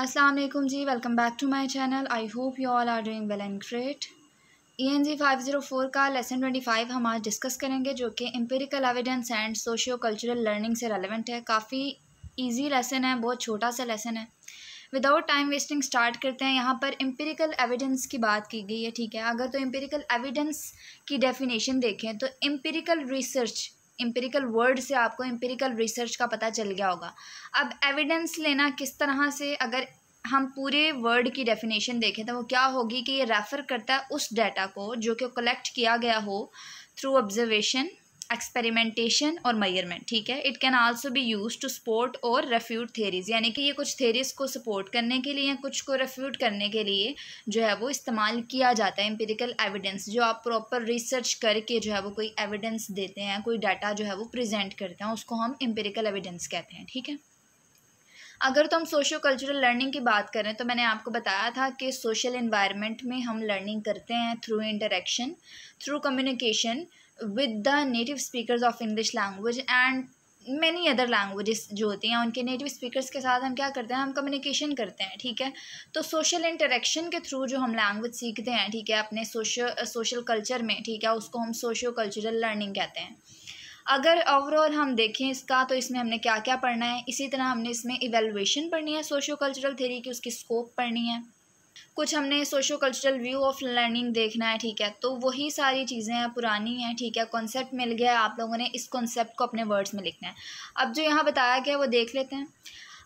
Aslam ji welcome back to my channel I hope you all are doing well and great E N G five zero four का lesson twenty five हम आज discuss करेंगे जो कि empirical evidence and socio cultural learning से relevant है काफ़ी easy lesson है बहुत छोटा सा लेसन है विदाउट टाइम वेस्टिंग स्टार्ट करते हैं यहाँ पर एम्पेरिकल एविडेंस की बात की गई है ठीक है अगर तो एम्पेरिकल एविडेंस की डेफिनेशन देखें तो एम्पेरिकल रिसर्च एम्पेरिकल वर्ड से आपको एम्पेरिकल रिसर्च का पता चल गया होगा अब एविडेंस लेना किस तरह से अगर हम पूरे वर्ड की डेफिनेशन देखें तो वो क्या होगी कि ये रेफ़र करता है उस डाटा को जो कि कलेक्ट किया गया हो थ्रू ऑब्जर्वेशन एक्सपेरिमेंटेशन और मयरमेंट ठीक है it can also be use to support or refute theories यानी कि ये कुछ थेरीज को सपोर्ट करने के लिए या कुछ को रेफ्यूट करने के लिए जो है वो इस्तेमाल किया जाता है एम्पेरिकल एविडेंस जो आप प्रॉपर रिसर्च करके जो है वो कोई एविडेंस देते हैं कोई डाटा जो है वो प्रेजेंट करते हैं उसको हम एम्पेरिकल एविडेंस कहते हैं ठीक है अगर तो हम सोशो कल्चरल लर्निंग की बात करें तो मैंने आपको बताया था कि सोशल इन्वायरमेंट में हम लर्निंग करते हैं through interaction through communication with the native speakers of English language and many other languages जो होती हैं उनके नेटिव स्पीकर्स के साथ हम क्या करते हैं हम कम्युनिकेशन करते हैं ठीक है तो सोशल इंटरेक्शन के थ्रू जो हम लैंग्वेज सीखते हैं ठीक है अपने सोशल सोशल कल्चर में ठीक है उसको हम सोशो कल्चरल लर्निंग कहते हैं अगर ओवरऑल हम देखें इसका तो इसमें हमने क्या क्या पढ़ना है इसी तरह हमने इसमें इवेलुएशन पढ़नी है सोशो कल्चरल थेरी की उसकी स्कोप पढ़नी है कुछ हमने socio cultural view of learning देखना है ठीक है तो वही सारी चीज़ें हैं पुरानी हैं ठीक है कॉन्सेप्ट मिल गया आप लोगों ने इस कॉन्सेप्ट को अपने वर्ड्स में लिखना है अब जो यहाँ बताया गया वो देख लेते हैं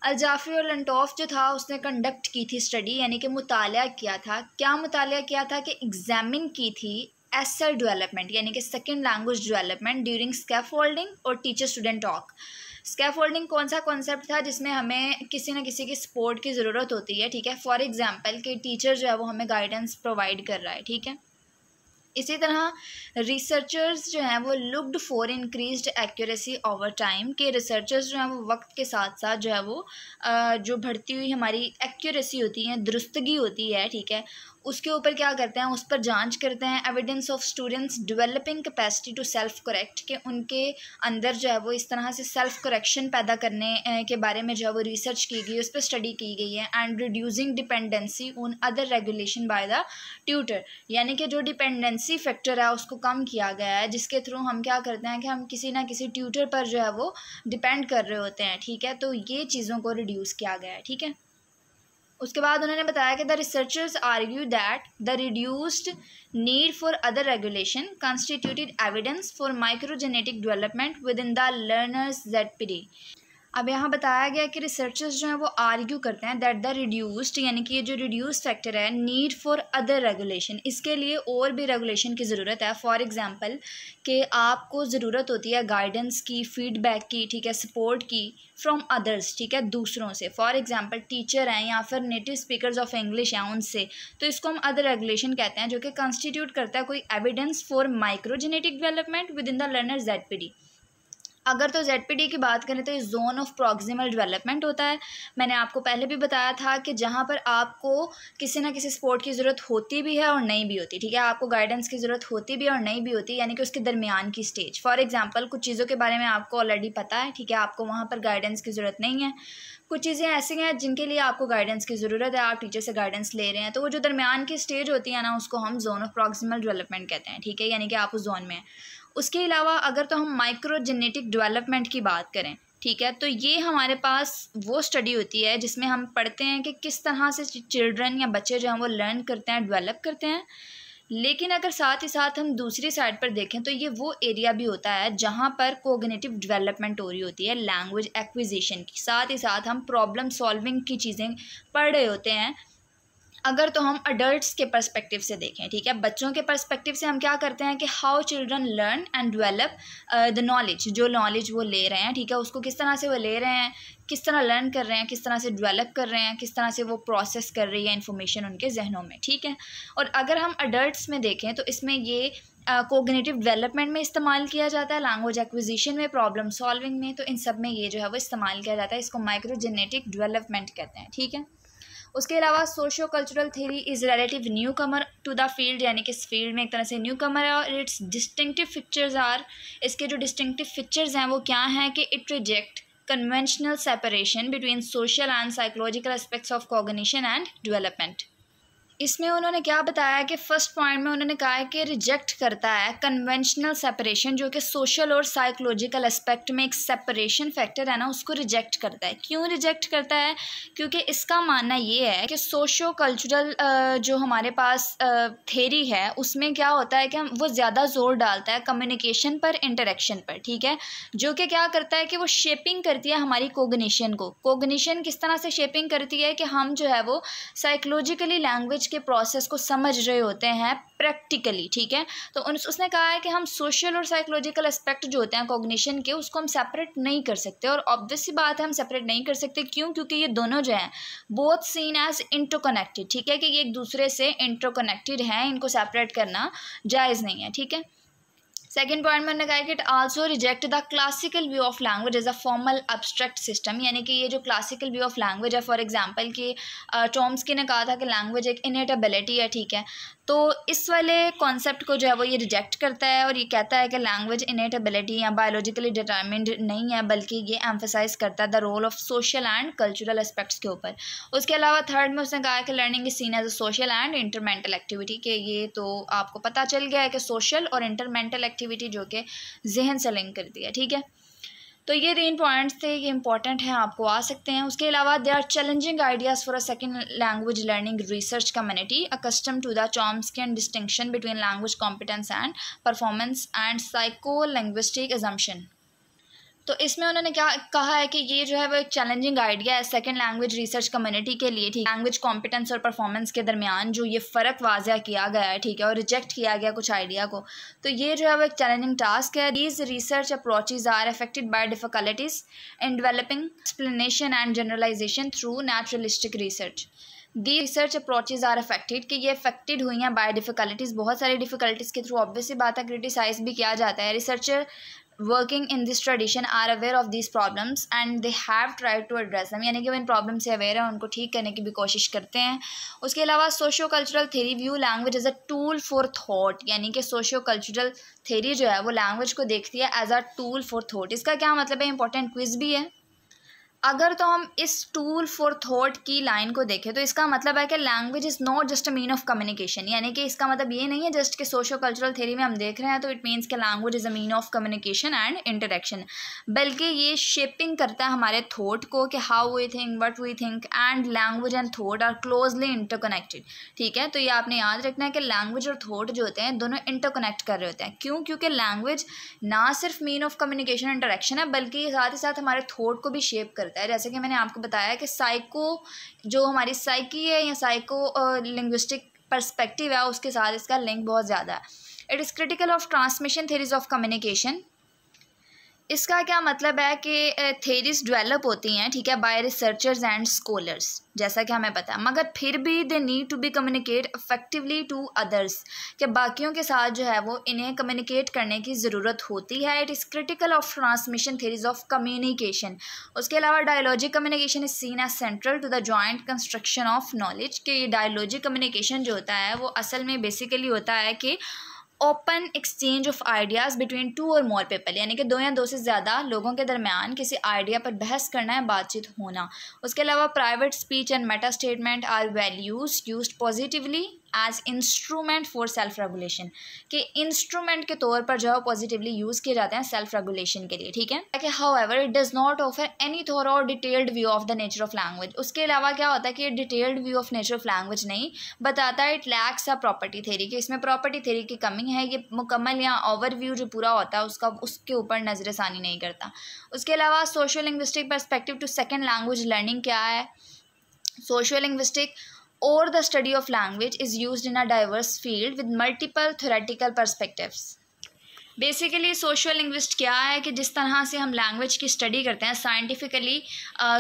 अलजाफी और लंटॉफ जो था उसने कंडक्ट की थी स्टडी यानी कि मुताल किया था क्या मुताल किया था कि एग्जामिन की थी एसर डेवलपमेंट यानी कि second language development during scaffold और टीचर स्टूडेंट टॉक स्कैफोल्डिंग कौन सा कॉन्सेप्ट था जिसमें हमें किसी न किसी की सपोर्ट की ज़रूरत होती है ठीक है फॉर एग्जाम्पल कि टीचर जो है वो हमें गाइडेंस प्रोवाइड कर रहा है ठीक है इसी तरह रिसर्चर्स जो हैं वो looked for increase accuracy over time के रिसर्चर्स जो हैं वो वक्त के साथ साथ जो है वो जो बढ़ती हुई हमारी एक्यूरेसी होती है दुरुस्तगी होती है ठीक है उसके ऊपर क्या करते हैं उस पर जांच करते हैं evidence of students developing capacity to self correct कि उनके अंदर जो है वो इस तरह से सेल्फ करेक्शन पैदा करने के बारे में जो है वो रिसर्च की गई उस पर स्टडी की गई है and reducing dependency on other regulation by the tutor यानी कि जो डिपेंडेंसी फैक्टर है उसको कम किया गया है जिसके थ्रू हम क्या करते हैं कि हम किसी ना किसी ट्यूटर पर जो है वो डिपेंड कर रहे होते हैं ठीक है तो ये चीज़ों को रिड्यूस किया गया है ठीक है उसके बाद उन्होंने बताया कि the researchers argue that the reduced need for other regulation constituted evidence for microgenetic development within the learners Z period अब यहाँ बताया गया कि रिसर्चर्स जो हैं वो आर्ग्यू करते हैं दैट द रिड्यूस्ड यानी कि ये जो रिड्यूस फैक्टर है नीड फॉर अदर रेगुलेशन इसके लिए और भी रेगुलेशन की ज़रूरत है फॉर एग्ज़ाम्पल कि आपको ज़रूरत होती है गाइडेंस की फीडबैक की ठीक है सपोर्ट की फ्रॉम अदर्स ठीक है दूसरों से फॉर एग्ज़ाम्पल टीचर हैं या फिर नेटिव स्पीकर ऑफ इंग्लिश हैं उनसे तो इसको हम अदर रेगुलेशन कहते हैं जो कि कंस्टिट्यूट करता है कोई evidence for microgenetic development within the learner Z P D अगर तो जेड की बात करें तो ये जोन ऑफ प्रॉक्सिमल डेवलपमेंट होता है मैंने आपको पहले भी बताया था कि जहाँ पर आपको किसी ना किसी स्पोर्ट की ज़रूरत होती भी है और नहीं भी होती ठीक है आपको गाइडेंस की ज़रूरत होती भी है और नहीं भी होती यानी कि उसके दरमियान की स्टेज फॉर एग्ज़ाम्पल कुछ चीज़ों के बारे में आपको ऑलरेडी पता है ठीक है आपको वहाँ पर गाइडेंस की ज़रूरत नहीं है कुछ चीज़ें ऐसी हैं जिनके लिए आपको गाइडेंस की ज़रूरत है आप टीचर से गाइडेंस ले रहे हैं तो वो जो दरमियान की स्टेज होती है ना उसको हम जोन ऑफ प्रॉक्सिमल डेवलपमेंट कहते हैं ठीक है यानी कि आप उस जोन में हैं उसके अलावा अगर तो हम माइक्रो जेनेटिक डेवलपमेंट की बात करें ठीक है तो ये हमारे पास वो स्टडी होती है जिसमें हम पढ़ते हैं कि किस तरह से चिल्ड्रन या बच्चे जो हैं वो लर्न करते हैं डेवलप करते हैं लेकिन अगर साथ ही साथ हम दूसरी साइड पर देखें तो ये वो एरिया भी होता है जहाँ पर कोगनेटिव डेवलपमेंट हो रही होती है लैंग्वेज एक्विजिशन की साथ ही साथ हम प्रॉब्लम सॉल्विंग की चीज़ें पढ़ रहे होते हैं अगर तो हम अडल्ट्स के पर्सपेक्टिव से देखें ठीक है बच्चों के पर्सपेक्टिव से हम क्या करते हैं कि how children learn and develop the knowledge जो नॉलेज वो ले रहे हैं ठीक है उसको किस तरह से वो ले रहे हैं किस तरह लर्न कर रहे हैं किस तरह से डेवलप कर रहे हैं किस तरह से वो प्रोसेस कर रही है इन्फॉर्मेशन उनके जहनों में ठीक है और अगर हम अडल्ट में देखें तो इसमें ये कोगनेटिव uh, डेवलपमेंट में इस्तेमाल किया जाता है लैंग्वेज एक्विजिशन में प्रॉब्लम सॉल्विंग में तो इन सब में ये जो है वो इस्तेमाल किया जाता है इसको माइक्रोजेनेटिक डेवलपमेंट कहते हैं ठीक है उसके अलावा socio cultural theory is relative newcomer to the field यानी कि इस फील्ड में एक तरह से न्यू कमर है और इट्स डिस्टिंक्टिव फीचर्स आर इसके जो डिस्टिंक्टिव फीचर्स हैं वो क्या हैं कि it reject conventional separation between social and psychological aspects of cognition and development इसमें उन्होंने क्या बताया कि फ़र्स्ट पॉइंट में उन्होंने कहा है कि रिजेक्ट करता है कन्वेंशनल सेपरेशन जो कि सोशल और साइकोलॉजिकल एस्पेक्ट में एक सेपरेशन फैक्टर है ना उसको रिजेक्ट करता है क्यों रिजेक्ट करता है क्योंकि इसका मानना ये है कि सोशो कल्चरल जो हमारे पास थेरी है उसमें क्या होता है कि वो ज़्यादा ज़ोर डालता है कम्युनिकेशन पर इंटरेक्शन पर ठीक है जो कि क्या करता है कि वो शेपिंग करती है हमारी कोगनीशन को कोगनीशन किस तरह से शेपिंग करती है कि हम जो है वो साइकोलॉजिकली लैंग्वेज के प्रोसेस को समझ रहे होते हैं प्रैक्टिकली ठीक है तो उन, उसने कहा है कि हम सोशल और साइकोलॉजिकल एस्पेक्ट जो होते हैं कॉग्निशन के उसको हम सेपरेट नहीं कर सकते और ऑब्वियसली बात है हम सेपरेट नहीं कर सकते क्यों क्योंकि ये दोनों जो हैं बोथ सीन एज इंटरकनेक्टेड ठीक है कि ये एक दूसरे से इंटरकनेक्टेड हैं इनको सेपरेट करना जायज़ नहीं है ठीक है सेकेंड पॉइंट मैंने कहा कि it also reject the classical view of language as a formal abstract system यानी कि ये जो क्लासिकल व्यू ऑफ लैंग्वेज है फॉर एग्जाम्पल कि टॉम्सकी uh, ने कहा था कि लैंग्वेज एक इनेटेबिलिटी है ठीक है तो इस वाले कॉन्सेप्ट को जो है वो ये रिजेक्ट करता है और ये कहता है कि लैंग्वेज इनेट एबिलिटी या बायोलॉजिकली डिटर्मिंड नहीं है बल्कि ये एम्फोसाइज करता है the role of social and cultural aspects के ऊपर उसके अलावा थर्ड में उसने कहा कि learning seen as a social and intermental activity के ये तो आपको पता चल गया है कि सोशल और इंटरमेंटल एक्टिविटी जो कि जहन से लिंक करती है ठीक है तो ये तीन पॉइंट्स थे ये इंपॉर्टेंट हैं आपको आ सकते हैं उसके अलावा they are challenging ideas for a second language learning research community accustom to the Chomskyan distinction between language competence and performance and psycho linguistic assumption तो इसमें उन्होंने क्या कहा है कि ये जो है वो एक चैलेंजिंग आइडिया है सेकेंड लैंग्वेज रिसर्च कम्युनिटी के लिए ठीक लैंग्वेज कॉम्पिटेंस और परफॉर्मेंस के दरमियान जो ये फ़र्क वाजिया किया गया है ठीक है और रिजेक्ट किया गया कुछ आइडिया को तो ये जो है वो एक चैलेंजिंग टास्क है these research approaches are affected by difficulties in developing explanation and generalisation through naturalistic research the research approaches are affected कि ये अफेक्टेड हुई हैं बाय डिफ़िकल्टीज़ बहुत सारी डिफ़िकल्टीज़ के थ्रू ऑब्वियसली बात है क्रिटिसाइज भी किया जाता है researcher working in this tradition are aware of this problems and they have try to address हम यानी कि वो इन प्रॉब्लम से अवेयर है उनको ठीक करने की भी कोशिश करते हैं उसके अलावा socio cultural theory view language as a tool for thought यानी कि सोशो कल्चरल थेरी जो है वो लैंग्वेज को देखती है as a tool for thought इसका क्या मतलब है इंपॉर्टेंट क्विज भी है अगर तो हम इस टूल फॉर थॉट की लाइन को देखें तो इसका मतलब है कि language is not just a mean of communication यानी कि इसका मतलब ये नहीं है जस्ट कि सोशो कल्चरल थेरी में हम देख रहे हैं तो इट मीन्स कि language is a mean of communication and interaction बल्कि ये शेपिंग करता है हमारे थॉट को कि how we think what we think and language and thought are closely interconnected ठीक है तो ये आपने याद रखना है कि लैंग्वेज और थॉट जो होते हैं दोनों इंटरकनेक्ट कर रहे होते हैं क्यों क्योंकि लैंग्वेज ना सिर्फ मीन ऑफ कम्युनिकेशन इंटरेक्शन है बल्कि साथ ही साथ हमारे थॉट को भी शेप करते हैं करता है जैसे कि मैंने आपको बताया कि साइको जो हमारी साइकी है या साइको लिंग्विस्टिक परस्पेक्टिव है उसके साथ इसका लिंक बहुत ज़्यादा है it is critical of transmission theories of communication इसका क्या मतलब है कि थेरीज डेवलप होती हैं ठीक है बाय रिसर्चर्स एंड स्कॉलर्स जैसा कि हमें पता मगर फिर भी they need to be communicate effectively to others कि बाकियों के साथ जो है वो इन्हें कम्युनिकेट करने की ज़रूरत होती है it is critical of transmission theories of communication उसके अलावा dialogic communication is seen as central to the joint construction of knowledge कि डायलॉजिक कम्युनिकेशन जो होता है वो असल में बेसिकली होता है कि open exchange of ideas between two or more people यानी कि दो या दो से ज़्यादा लोगों के दरमियान किसी आइडिया पर बहस करना है बातचीत होना उसके अलावा private speech and meta statement are values use positively as instrument for self regulation कि इंस्ट्रूमेंट के तौर पर जो है पॉजिटिवली यूज़ किए जाते हैं सेल्फ रेगुलेशन के लिए ठीक है कि however it does not offer any thorough or detailed view of the nature of language उसके अलावा क्या होता है कि detailed view of nature of language नहीं बताता it lacks a property theory कि इसमें प्रॉपर्टी थेरी की कमी है ये मुकम्मल या ओवरव्यू जो पूरा होता है उसका उसके ऊपर नज़रसानी नहीं करता उसके अलावा social linguistic perspective to second language learning क्या है socio linguistic or the study of language is used in a diverse field with multiple theoretical perspectives. Basically social linguist क्या है कि जिस तरह से हम लैंग्वेज की स्टडी करते हैं साइंटिफिकली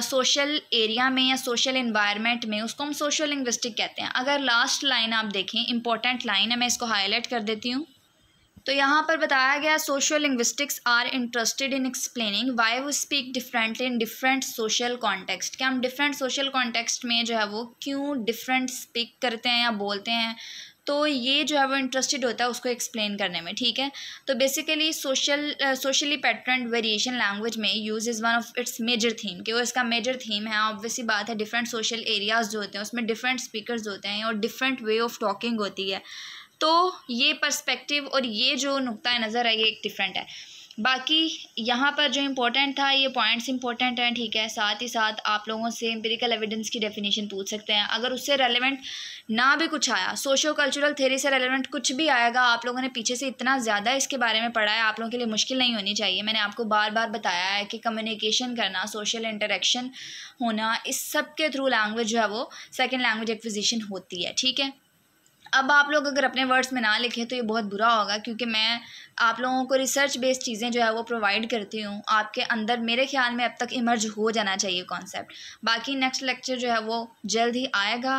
सोशल एरिया में या सोशल इन्वायरमेंट में उसको हम सोशल लिंग्विस्टिक कहते हैं अगर लास्ट लाइन आप देखें इंपॉर्टेंट लाइन है मैं इसको हाईलाइट कर देती हूँ तो यहाँ पर बताया गया social linguistics are interested in explaining why we speak differently in different social context क्या हम डिफरेंट सोशल कॉन्टेक्स्ट में जो है वो क्यों डिफरेंट स्पीक करते हैं या बोलते हैं तो ये जो है वो इंटरेस्टेड होता है उसको एक्सप्लेन करने में ठीक है तो basically social socially pattern variation language में use is one of its major theme कि वो इसका मेजर थीम है ऑब्वियसली बात है डिफरेंट सोशल एरियाज़ जो होते हैं उसमें डिफरेंट स्पीकर्स होते हैं और डिफरेंट वे ऑफ टॉकिंग होती है तो ये पर्सपेक्टिव और ये जो नुक़ नज़र है ये एक डिफरेंट है बाकी यहाँ पर जो इम्पोर्टेंट था ये पॉइंट्स इंपॉर्टेंट हैं ठीक है साथ ही साथ आप लोगों से एम्पेरिकल एविडेंस की डेफिनेशन पूछ सकते हैं अगर उससे रेलेवेंट ना भी कुछ आया सोशो कल्चरल थेरी से रेलेवेंट कुछ भी आएगा आप लोगों ने पीछे से इतना ज़्यादा इसके बारे में पढ़ा है आप लोगों के लिए मुश्किल नहीं होनी चाहिए मैंने आपको बार बार बताया है कि कम्युनिकेशन करना सोशल इंटरेक्शन होना इस सब के थ्रू लैंग्वेज जो है वो सेकेंड लैंग्वेज एक्विजिशन होती है ठीक है अब आप लोग अगर अपने वर्ड्स में ना लिखें तो ये बहुत बुरा होगा क्योंकि मैं आप लोगों को रिसर्च बेस्ड चीज़ें जो है वो प्रोवाइड करती हूँ आपके अंदर मेरे ख्याल में अब तक इमर्ज हो जाना चाहिए कॉन्सेप्ट बाकी नेक्स्ट लेक्चर जो है वो जल्द ही आएगा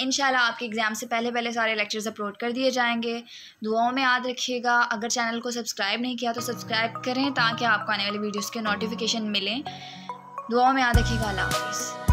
इन आपके एग्ज़ाम से पहले पहले सारे लेक्चर्स अपलोड कर दिए जाएंगे दुआओं में याद रखिएगा अगर चैनल को सब्सक्राइब नहीं किया तो सब्सक्राइब करें ताकि आपको आने वाली वीडियोज़ के नोटिफिकेशन मिलें दुआओं में याद रखिएगा अल्लाह हाफिज़